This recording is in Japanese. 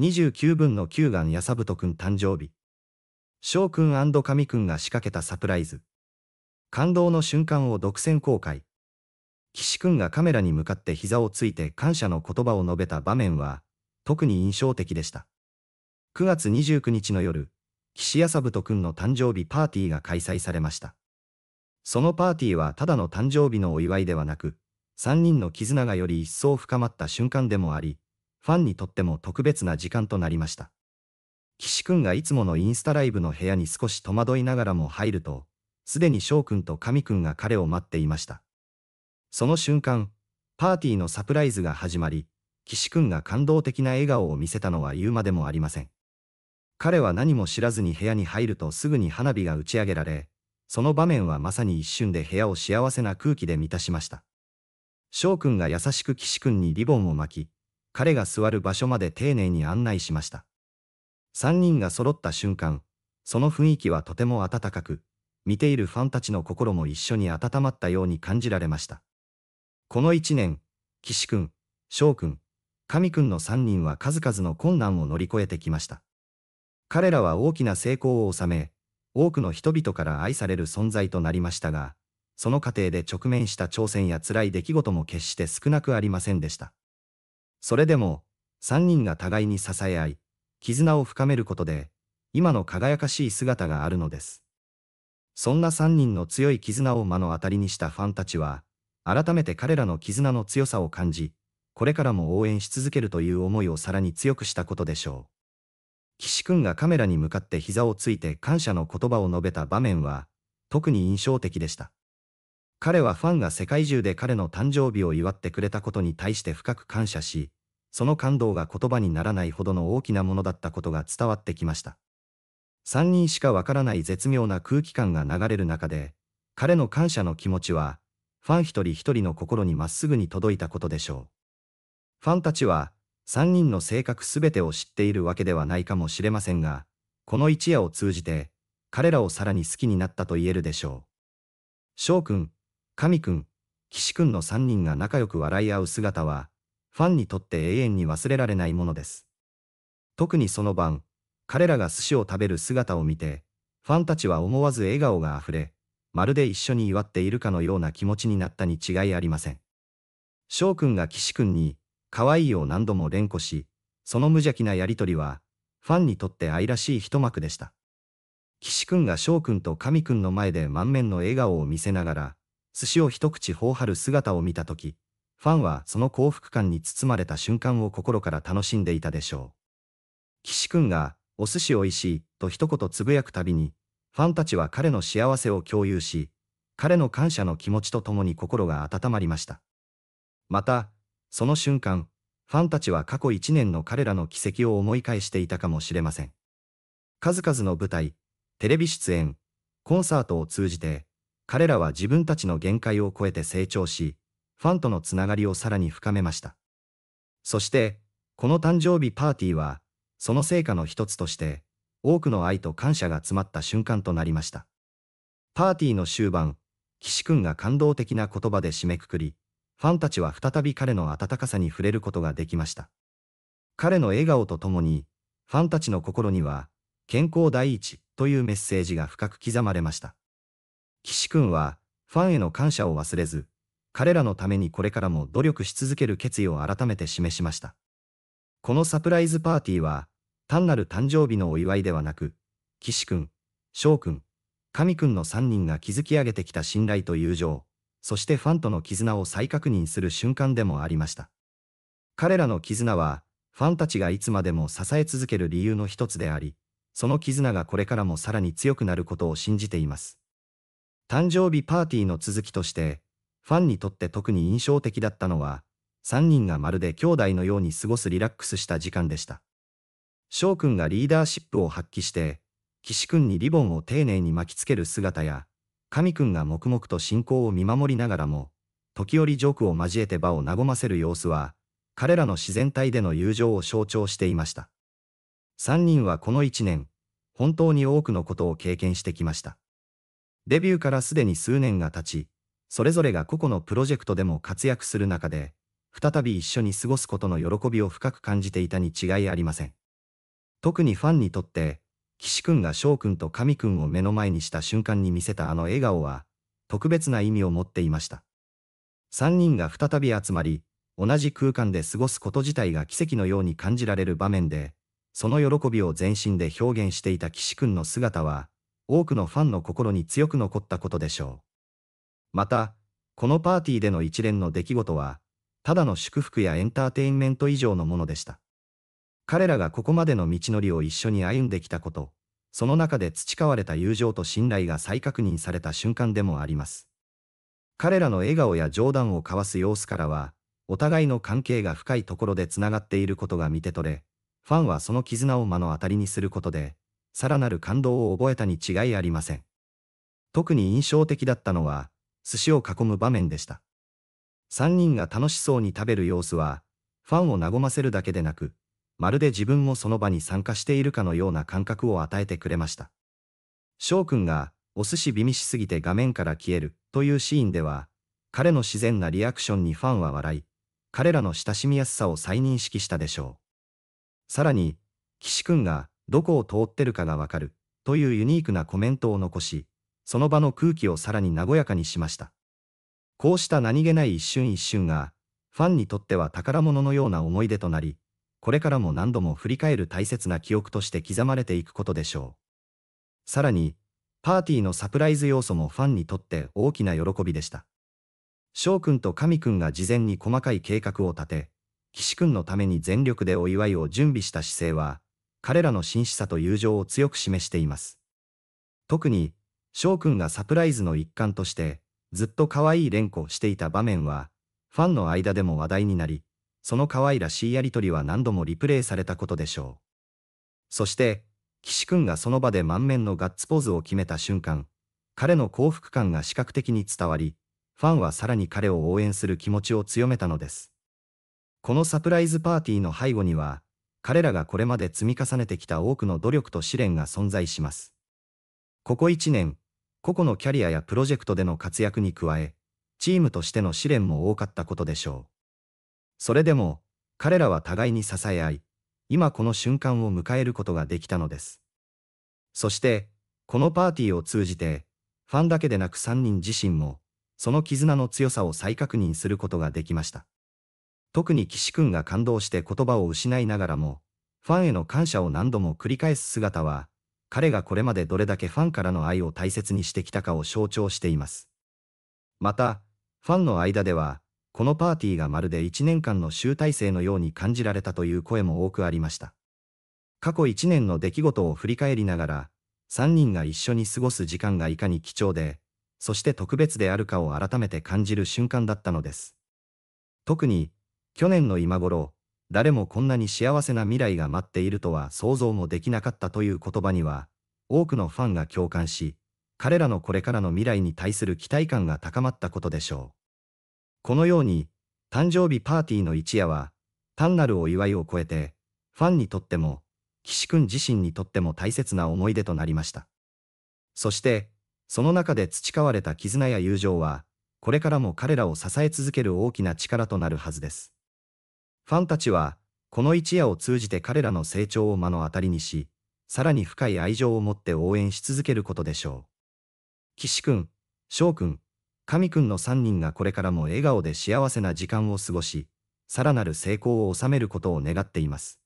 29分の9眼やさぶとくん誕生日。翔くん神くんが仕掛けたサプライズ。感動の瞬間を独占公開。岸くんがカメラに向かって膝をついて感謝の言葉を述べた場面は、特に印象的でした。9月29日の夜、岸やさぶとくんの誕生日パーティーが開催されました。そのパーティーはただの誕生日のお祝いではなく、3人の絆がより一層深まった瞬間でもあり、ファンにとっても特別な時間となりました。岸くんがいつものインスタライブの部屋に少し戸惑いながらも入ると、すでに翔くんと神くんが彼を待っていました。その瞬間、パーティーのサプライズが始まり、岸くんが感動的な笑顔を見せたのは言うまでもありません。彼は何も知らずに部屋に入るとすぐに花火が打ち上げられ、その場面はまさに一瞬で部屋を幸せな空気で満たしました。翔くんが優しく岸くんにリボンを巻き、彼が座る場所まで丁寧に案内しました。三人が揃った瞬間、その雰囲気はとても温かく、見ているファンたちの心も一緒に温まったように感じられました。この一年、岸くん、翔くん、神くんの三人は数々の困難を乗り越えてきました。彼らは大きな成功を収め、多くの人々から愛される存在となりましたが、その過程で直面した挑戦や辛い出来事も決して少なくありませんでした。それでも、3人が互いに支え合い、絆を深めることで、今の輝かしい姿があるのです。そんな3人の強い絆を目の当たりにしたファンたちは、改めて彼らの絆の強さを感じ、これからも応援し続けるという思いをさらに強くしたことでしょう。岸君がカメラに向かって膝をついて感謝の言葉を述べた場面は、特に印象的でした。彼はファンが世界中で彼の誕生日を祝ってくれたことに対して深く感謝し、その感動が言葉にならないほどの大きなものだったことが伝わってきました。三人しかわからない絶妙な空気感が流れる中で、彼の感謝の気持ちは、ファン一人一人の心にまっすぐに届いたことでしょう。ファンたちは、三人の性格すべてを知っているわけではないかもしれませんが、この一夜を通じて、彼らをさらに好きになったと言えるでしょう。翔くん、神くん、岸くんの3人が仲良く笑い合う姿は、ファンにとって永遠に忘れられないものです。特にその晩、彼らが寿司を食べる姿を見て、ファンたちは思わず笑顔が溢れ、まるで一緒に祝っているかのような気持ちになったに違いありません。翔くんが岸くんに、可愛いを何度も連呼し、その無邪気なやりとりは、ファンにとって愛らしい一幕でした。岸くんが翔くんと神くんの前で満面の笑顔を見せながら、寿司を一口頬張る姿を見たとき、ファンはその幸福感に包まれた瞬間を心から楽しんでいたでしょう。岸くんが、お寿司おいしい、と一言つぶやくたびに、ファンたちは彼の幸せを共有し、彼の感謝の気持ちとともに心が温まりました。また、その瞬間、ファンたちは過去一年の彼らの軌跡を思い返していたかもしれません。数々の舞台、テレビ出演、コンサートを通じて、彼らは自分たちの限界を超えて成長し、ファンとのつながりをさらに深めました。そして、この誕生日パーティーは、その成果の一つとして、多くの愛と感謝が詰まった瞬間となりました。パーティーの終盤、岸くんが感動的な言葉で締めくくり、ファンたちは再び彼の温かさに触れることができました。彼の笑顔とともに、ファンたちの心には、健康第一というメッセージが深く刻まれました。岸くんは、ファンへの感謝を忘れず、彼らのためにこれからも努力し続ける決意を改めて示しました。このサプライズパーティーは、単なる誕生日のお祝いではなく、岸くん、翔くん、神くんの3人が築き上げてきた信頼と友情、そしてファンとの絆を再確認する瞬間でもありました。彼らの絆は、ファンたちがいつまでも支え続ける理由の一つであり、その絆がこれからもさらに強くなることを信じています。誕生日パーティーの続きとして、ファンにとって特に印象的だったのは、3人がまるで兄弟のように過ごすリラックスした時間でした。翔くんがリーダーシップを発揮して、岸くんにリボンを丁寧に巻きつける姿や、神くんが黙々と進行を見守りながらも、時折ジョークを交えて場を和ませる様子は、彼らの自然体での友情を象徴していました。3人はこの1年、本当に多くのことを経験してきました。デビューからすでに数年が経ち、それぞれが個々のプロジェクトでも活躍する中で、再び一緒に過ごすことの喜びを深く感じていたに違いありません。特にファンにとって、岸くんが翔くんと神くんを目の前にした瞬間に見せたあの笑顔は、特別な意味を持っていました。3人が再び集まり、同じ空間で過ごすこと自体が奇跡のように感じられる場面で、その喜びを全身で表現していた岸くんの姿は、多くのファンの心に強く残ったことでしょう。また、このパーティーでの一連の出来事は、ただの祝福やエンターテインメント以上のものでした。彼らがここまでの道のりを一緒に歩んできたこと、その中で培われた友情と信頼が再確認された瞬間でもあります。彼らの笑顔や冗談を交わす様子からは、お互いの関係が深いところでつながっていることが見て取れ、ファンはその絆を目の当たりにすることで、さらなる感動を覚えたに違いありません。特に印象的だったのは、寿司を囲む場面でした。3人が楽しそうに食べる様子は、ファンを和ませるだけでなく、まるで自分もその場に参加しているかのような感覚を与えてくれました。翔くんが、お寿司美味しすぎて画面から消えるというシーンでは、彼の自然なリアクションにファンは笑い、彼らの親しみやすさを再認識したでしょう。さらに、岸くんが、どこを通ってるかがわかる、というユニークなコメントを残し、その場の空気をさらに和やかにしました。こうした何気ない一瞬一瞬が、ファンにとっては宝物のような思い出となり、これからも何度も振り返る大切な記憶として刻まれていくことでしょう。さらに、パーティーのサプライズ要素もファンにとって大きな喜びでした。翔くんと神くんが事前に細かい計画を立て、岸くんのために全力でお祝いを準備した姿勢は、彼らの真摯さと友情を強く示しています。特に、翔くんがサプライズの一環として、ずっと可愛い連呼していた場面は、ファンの間でも話題になり、その可愛らしいやりとりは何度もリプレイされたことでしょう。そして、岸くんがその場で満面のガッツポーズを決めた瞬間、彼の幸福感が視覚的に伝わり、ファンはさらに彼を応援する気持ちを強めたのです。このサプライズパーティーの背後には、彼らがこれまで積み重ねてきた多くの努力と試練が存在します。ここ1年、個々のキャリアやプロジェクトでの活躍に加え、チームとしての試練も多かったことでしょう。それでも、彼らは互いに支え合い、今この瞬間を迎えることができたのです。そして、このパーティーを通じて、ファンだけでなく3人自身も、その絆の強さを再確認することができました。特に岸くんが感動して言葉を失いながらも、ファンへの感謝を何度も繰り返す姿は、彼がこれまでどれだけファンからの愛を大切にしてきたかを象徴しています。また、ファンの間では、このパーティーがまるで1年間の集大成のように感じられたという声も多くありました。過去1年の出来事を振り返りながら、3人が一緒に過ごす時間がいかに貴重で、そして特別であるかを改めて感じる瞬間だったのです。特に、去年の今頃、誰もこんなに幸せな未来が待っているとは想像もできなかったという言葉には、多くのファンが共感し、彼らのこれからの未来に対する期待感が高まったことでしょう。このように、誕生日パーティーの一夜は、単なるお祝いを超えて、ファンにとっても、岸くん自身にとっても大切な思い出となりました。そして、その中で培われた絆や友情は、これからも彼らを支え続ける大きな力となるはずです。ファンたちは、この一夜を通じて彼らの成長を目の当たりにし、さらに深い愛情を持って応援し続けることでしょう。岸くん、翔くん、神くんの3人がこれからも笑顔で幸せな時間を過ごし、さらなる成功を収めることを願っています。